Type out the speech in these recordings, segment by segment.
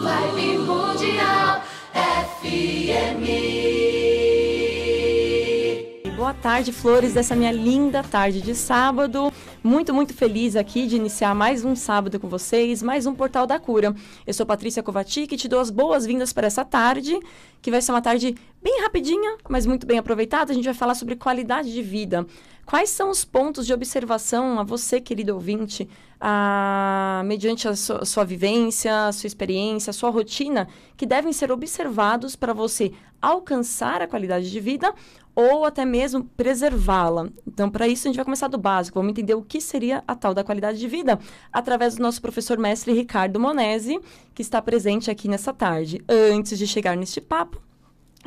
Live Mundial FM. Boa tarde, Flores, dessa minha linda tarde de sábado. Muito, muito feliz aqui de iniciar mais um sábado com vocês, mais um Portal da Cura. Eu sou Patrícia Kovacic e te dou as boas-vindas para essa tarde, que vai ser uma tarde bem rapidinha, mas muito bem aproveitada. A gente vai falar sobre qualidade de vida. Quais são os pontos de observação a você, querido ouvinte, a, mediante a sua, sua vivência, a sua experiência, a sua rotina, que devem ser observados para você alcançar a qualidade de vida ou até mesmo preservá-la. Então, para isso, a gente vai começar do básico. Vamos entender o que seria a tal da qualidade de vida através do nosso professor mestre Ricardo Monese, que está presente aqui nessa tarde. Antes de chegar neste papo,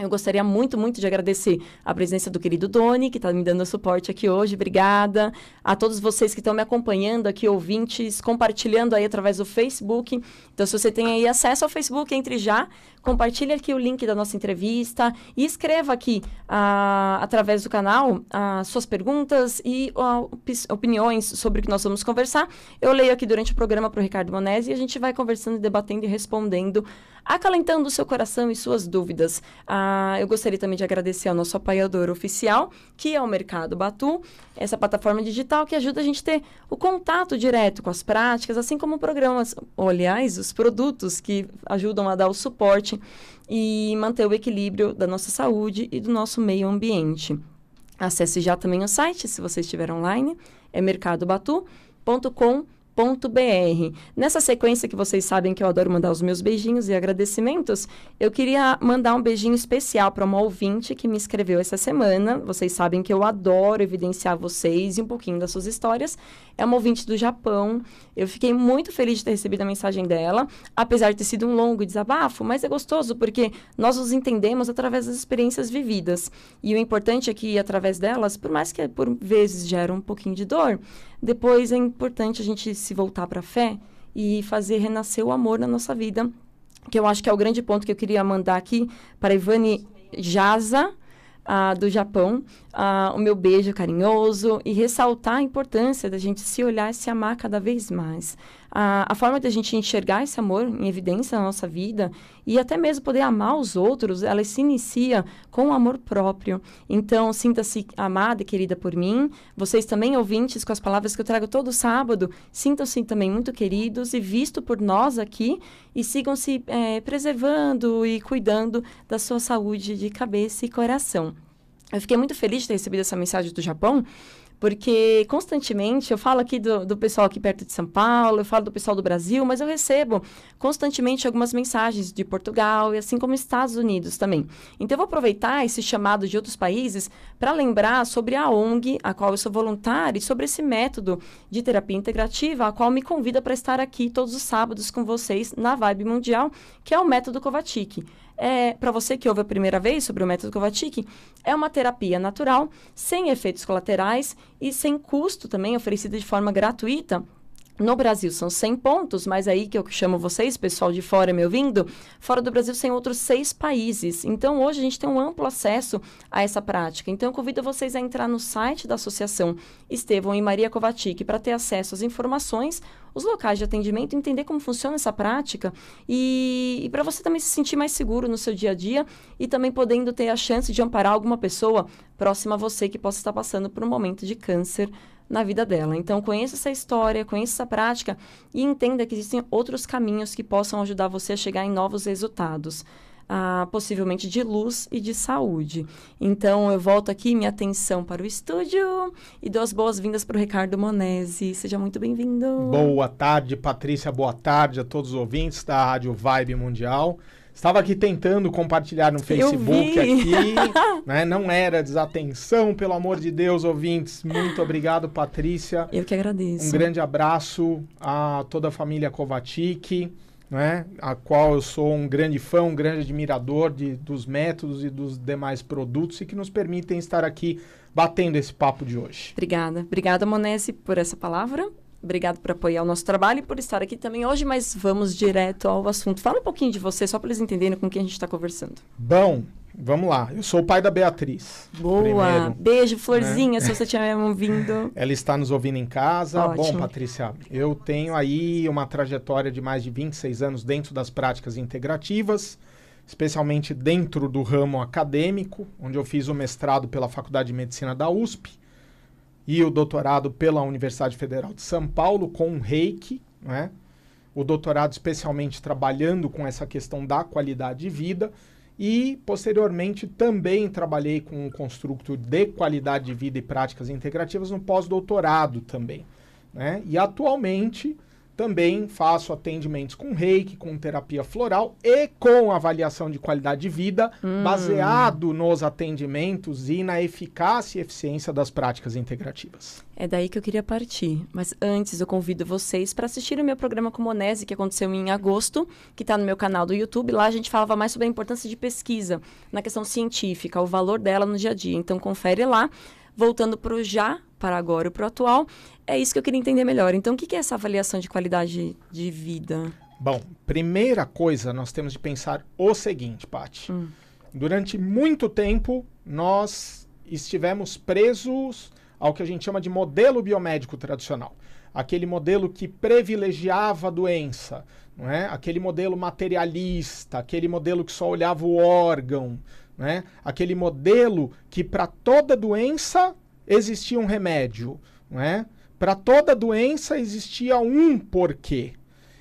eu gostaria muito, muito de agradecer a presença do querido Doni, que está me dando suporte aqui hoje. Obrigada. A todos vocês que estão me acompanhando aqui, ouvintes, compartilhando aí através do Facebook. Então, se você tem aí acesso ao Facebook, entre já, compartilhe aqui o link da nossa entrevista e escreva aqui, ah, através do canal, ah, suas perguntas e ah, opiniões sobre o que nós vamos conversar. Eu leio aqui durante o programa para o Ricardo Monese e a gente vai conversando, debatendo e respondendo, acalentando o seu coração e suas dúvidas. Ah, ah, eu gostaria também de agradecer ao nosso apoiador oficial, que é o Mercado Batu, essa plataforma digital que ajuda a gente a ter o contato direto com as práticas, assim como programas, ou, aliás, os produtos que ajudam a dar o suporte e manter o equilíbrio da nossa saúde e do nosso meio ambiente. Acesse já também o site, se você estiver online, é mercadobatu.com.br Nessa sequência que vocês sabem que eu adoro mandar os meus beijinhos e agradecimentos, eu queria mandar um beijinho especial para uma ouvinte que me escreveu essa semana. Vocês sabem que eu adoro evidenciar vocês e um pouquinho das suas histórias. É uma ouvinte do Japão. Eu fiquei muito feliz de ter recebido a mensagem dela, apesar de ter sido um longo desabafo, mas é gostoso porque nós nos entendemos através das experiências vividas. E o importante é que, através delas, por mais que por vezes gera um pouquinho de dor, depois é importante a gente se voltar para a fé e fazer renascer o amor na nossa vida, que eu acho que é o grande ponto que eu queria mandar aqui para Ivani Jaza ah, do Japão, ah, o meu beijo carinhoso e ressaltar a importância da gente se olhar e se amar cada vez mais a, a forma a gente enxergar esse amor em evidência na nossa vida e até mesmo poder amar os outros, ela se inicia com o amor próprio. Então, sinta-se amada e querida por mim. Vocês também, ouvintes, com as palavras que eu trago todo sábado, sintam-se também muito queridos e visto por nós aqui e sigam-se é, preservando e cuidando da sua saúde de cabeça e coração. Eu fiquei muito feliz de ter recebido essa mensagem do Japão, porque constantemente, eu falo aqui do, do pessoal aqui perto de São Paulo, eu falo do pessoal do Brasil, mas eu recebo constantemente algumas mensagens de Portugal e assim como Estados Unidos também. Então eu vou aproveitar esse chamado de outros países para lembrar sobre a ONG, a qual eu sou voluntária, e sobre esse método de terapia integrativa, a qual me convida para estar aqui todos os sábados com vocês na Vibe Mundial, que é o método Kovacic. É, para você que ouve a primeira vez sobre o método Kovacic, é uma terapia natural, sem efeitos colaterais e sem custo também, oferecida de forma gratuita no Brasil são 100 pontos, mas aí que eu chamo vocês, pessoal de fora me ouvindo, fora do Brasil são outros seis países. Então hoje a gente tem um amplo acesso a essa prática. Então eu convido vocês a entrar no site da associação Estevão e Maria Kovacic para ter acesso às informações, os locais de atendimento, entender como funciona essa prática e, e para você também se sentir mais seguro no seu dia a dia e também podendo ter a chance de amparar alguma pessoa próxima a você que possa estar passando por um momento de câncer na vida dela. Então, conheça essa história, conheça essa prática e entenda que existem outros caminhos que possam ajudar você a chegar em novos resultados. Ah, possivelmente de luz e de saúde. Então, eu volto aqui minha atenção para o estúdio e dou as boas-vindas para o Ricardo Monese. Seja muito bem-vindo. Boa tarde, Patrícia. Boa tarde a todos os ouvintes da Rádio Vibe Mundial. Estava aqui tentando compartilhar no Facebook aqui, né? Não era desatenção, pelo amor de Deus, ouvintes. Muito obrigado, Patrícia. Eu que agradeço. Um grande abraço a toda a família Kovacic, né? A qual eu sou um grande fã, um grande admirador de, dos métodos e dos demais produtos e que nos permitem estar aqui batendo esse papo de hoje. Obrigada. Obrigada, Monese, por essa palavra Obrigado por apoiar o nosso trabalho e por estar aqui também hoje, mas vamos direto ao assunto. Fala um pouquinho de você, só para eles entenderem com quem a gente está conversando. Bom, vamos lá. Eu sou o pai da Beatriz. Boa! Primeiro, Beijo, né? Florzinha, né? se você estiver ouvindo. Ela está nos ouvindo em casa. Ótimo. Bom, Patrícia, eu tenho aí uma trajetória de mais de 26 anos dentro das práticas integrativas, especialmente dentro do ramo acadêmico, onde eu fiz o mestrado pela Faculdade de Medicina da USP e o doutorado pela Universidade Federal de São Paulo com reiki, né? o doutorado especialmente trabalhando com essa questão da qualidade de vida e posteriormente também trabalhei com um construto de qualidade de vida e práticas integrativas no pós-doutorado também. Né? E atualmente também faço atendimentos com reiki, com terapia floral e com avaliação de qualidade de vida, hum. baseado nos atendimentos e na eficácia e eficiência das práticas integrativas. É daí que eu queria partir. Mas antes, eu convido vocês para assistir o meu programa Comonese, que aconteceu em agosto, que está no meu canal do YouTube. Lá a gente falava mais sobre a importância de pesquisa na questão científica, o valor dela no dia a dia. Então, confere lá voltando para o já, para agora e para o atual, é isso que eu queria entender melhor. Então, o que é essa avaliação de qualidade de vida? Bom, primeira coisa, nós temos de pensar o seguinte, Paty. Hum. Durante muito tempo, nós estivemos presos ao que a gente chama de modelo biomédico tradicional. Aquele modelo que privilegiava a doença, não é? aquele modelo materialista, aquele modelo que só olhava o órgão, né? Aquele modelo que para toda doença existia um remédio, né? Para toda doença existia um porquê.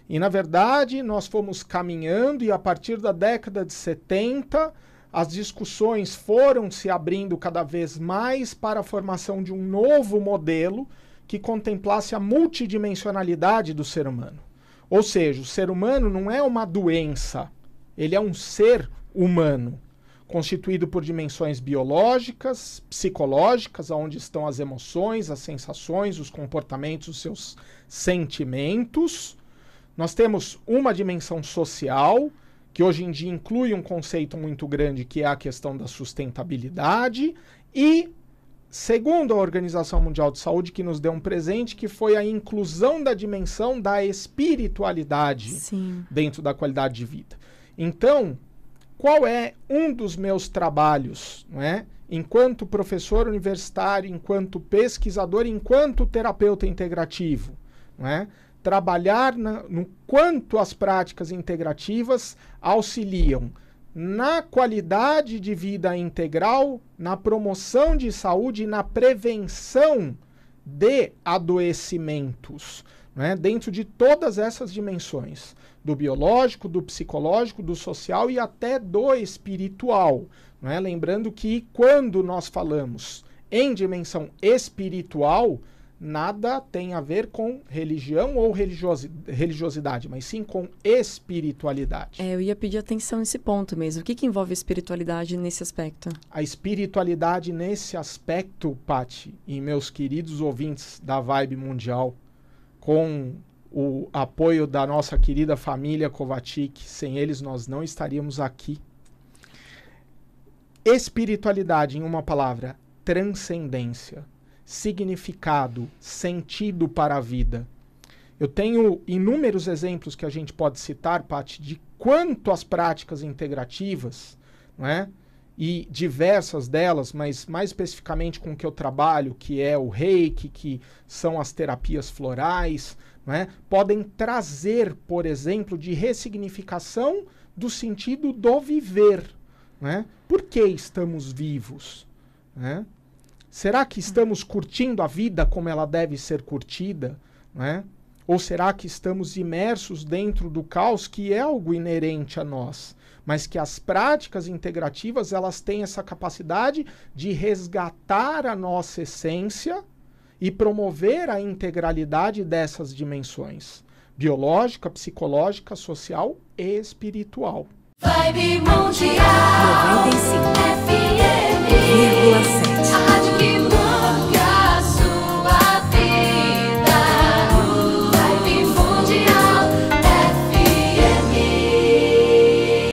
E na verdade, nós fomos caminhando e a partir da década de 70, as discussões foram se abrindo cada vez mais para a formação de um novo modelo que contemplasse a multidimensionalidade do ser humano. Ou seja, o ser humano não é uma doença, ele é um ser humano constituído por dimensões biológicas, psicológicas, onde estão as emoções, as sensações, os comportamentos, os seus sentimentos. Nós temos uma dimensão social, que hoje em dia inclui um conceito muito grande, que é a questão da sustentabilidade, e segundo a Organização Mundial de Saúde, que nos deu um presente, que foi a inclusão da dimensão da espiritualidade Sim. dentro da qualidade de vida. Então, qual é um dos meus trabalhos, não é? enquanto professor universitário, enquanto pesquisador, enquanto terapeuta integrativo. Não é? Trabalhar na, no quanto as práticas integrativas auxiliam na qualidade de vida integral, na promoção de saúde e na prevenção de adoecimentos né, dentro de todas essas dimensões, do biológico, do psicológico, do social e até do espiritual. Né? Lembrando que quando nós falamos em dimensão espiritual, nada tem a ver com religião ou religiosi religiosidade, mas sim com espiritualidade. É, eu ia pedir atenção nesse ponto mesmo. O que, que envolve espiritualidade nesse aspecto? A espiritualidade nesse aspecto, Pati, e meus queridos ouvintes da Vibe Mundial, com o apoio da nossa querida família Kovacic, sem eles nós não estaríamos aqui. Espiritualidade, em uma palavra, transcendência, significado, sentido para a vida. Eu tenho inúmeros exemplos que a gente pode citar, Paty, de quanto as práticas integrativas, não é? e diversas delas, mas mais especificamente com o que eu trabalho, que é o reiki, que são as terapias florais, né, podem trazer, por exemplo, de ressignificação do sentido do viver. Né? Por que estamos vivos? Né? Será que estamos curtindo a vida como ela deve ser curtida? É? Ou será que estamos imersos dentro do caos que é algo inerente a nós, mas que as práticas integrativas elas têm essa capacidade de resgatar a nossa essência e promover a integralidade dessas dimensões biológica, psicológica, social e espiritual. Vibe Mundial 95 FM 1,7 A rádio